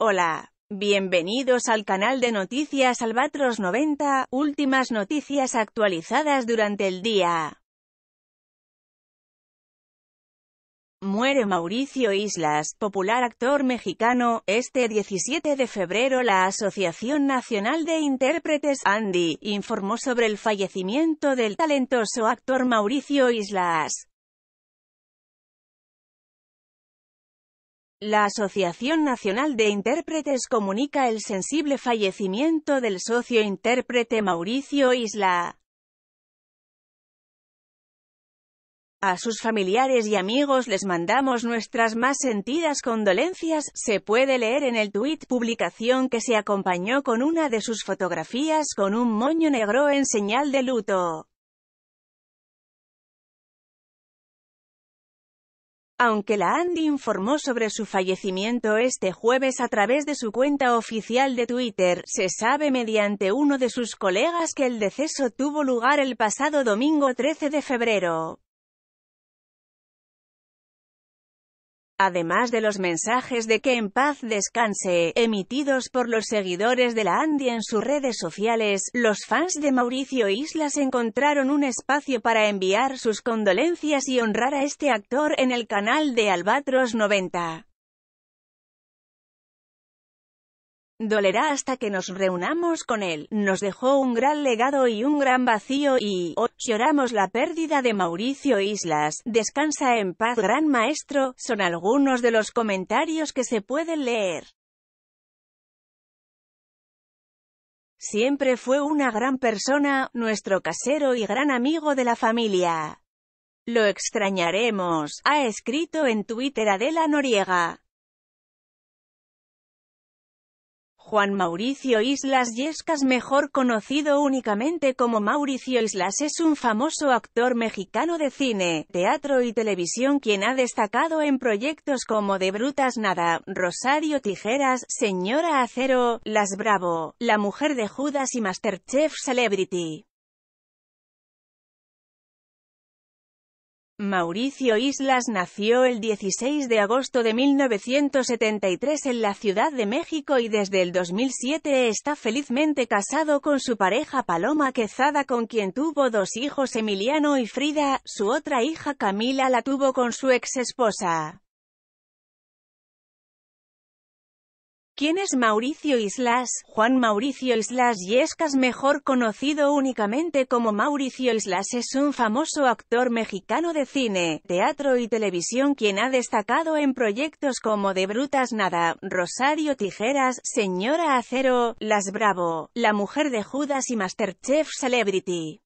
Hola, bienvenidos al canal de noticias Albatros 90, últimas noticias actualizadas durante el día. Muere Mauricio Islas, popular actor mexicano. Este 17 de febrero la Asociación Nacional de Intérpretes Andy informó sobre el fallecimiento del talentoso actor Mauricio Islas. La Asociación Nacional de Intérpretes comunica el sensible fallecimiento del socio intérprete Mauricio Isla. A sus familiares y amigos les mandamos nuestras más sentidas condolencias, se puede leer en el tuit publicación que se acompañó con una de sus fotografías con un moño negro en señal de luto. Aunque la Andy informó sobre su fallecimiento este jueves a través de su cuenta oficial de Twitter, se sabe mediante uno de sus colegas que el deceso tuvo lugar el pasado domingo 13 de febrero. además de los mensajes de que en paz descanse, emitidos por los seguidores de la Andy en sus redes sociales, los fans de Mauricio Islas encontraron un espacio para enviar sus condolencias y honrar a este actor en el canal de Albatros 90. Dolerá hasta que nos reunamos con él. Nos dejó un gran legado y un gran vacío y, oh, lloramos la pérdida de Mauricio Islas. Descansa en paz, gran maestro, son algunos de los comentarios que se pueden leer. Siempre fue una gran persona, nuestro casero y gran amigo de la familia. Lo extrañaremos, ha escrito en Twitter Adela Noriega. Juan Mauricio Islas Yescas mejor conocido únicamente como Mauricio Islas es un famoso actor mexicano de cine, teatro y televisión quien ha destacado en proyectos como De Brutas Nada, Rosario Tijeras, Señora Acero, Las Bravo, La Mujer de Judas y Masterchef Celebrity. Mauricio Islas nació el 16 de agosto de 1973 en la Ciudad de México y desde el 2007 está felizmente casado con su pareja Paloma Quezada con quien tuvo dos hijos Emiliano y Frida, su otra hija Camila la tuvo con su ex esposa. ¿Quién es Mauricio Islas? Juan Mauricio Islas Yescas, mejor conocido únicamente como Mauricio Islas, es un famoso actor mexicano de cine, teatro y televisión quien ha destacado en proyectos como De Brutas Nada, Rosario Tijeras, Señora Acero, Las Bravo, La Mujer de Judas y Masterchef Celebrity.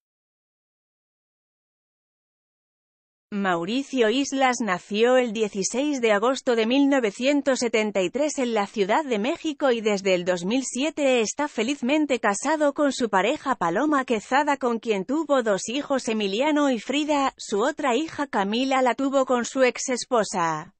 Mauricio Islas nació el 16 de agosto de 1973 en la Ciudad de México y desde el 2007 está felizmente casado con su pareja Paloma Quezada con quien tuvo dos hijos Emiliano y Frida, su otra hija Camila la tuvo con su ex esposa.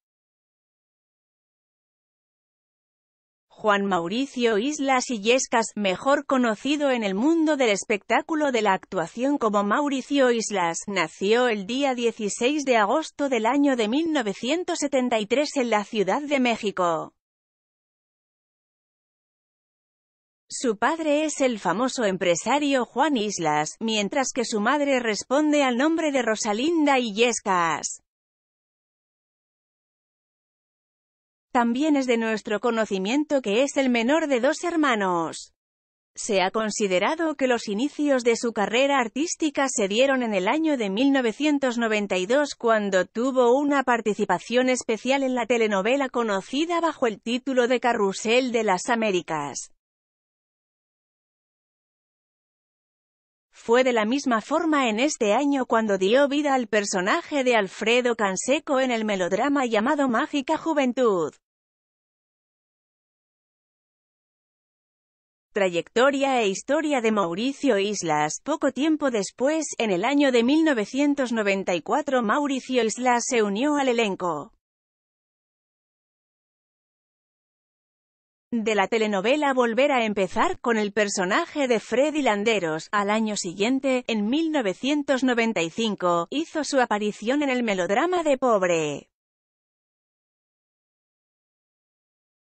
Juan Mauricio Islas Illescas, mejor conocido en el mundo del espectáculo de la actuación como Mauricio Islas, nació el día 16 de agosto del año de 1973 en la Ciudad de México. Su padre es el famoso empresario Juan Islas, mientras que su madre responde al nombre de Rosalinda Illescas. También es de nuestro conocimiento que es el menor de dos hermanos. Se ha considerado que los inicios de su carrera artística se dieron en el año de 1992 cuando tuvo una participación especial en la telenovela conocida bajo el título de Carrusel de las Américas. Fue de la misma forma en este año cuando dio vida al personaje de Alfredo Canseco en el melodrama llamado Mágica Juventud. Trayectoria e historia de Mauricio Islas Poco tiempo después, en el año de 1994 Mauricio Islas se unió al elenco de la telenovela Volver a empezar con el personaje de Freddy Landeros. Al año siguiente, en 1995, hizo su aparición en el melodrama de Pobre.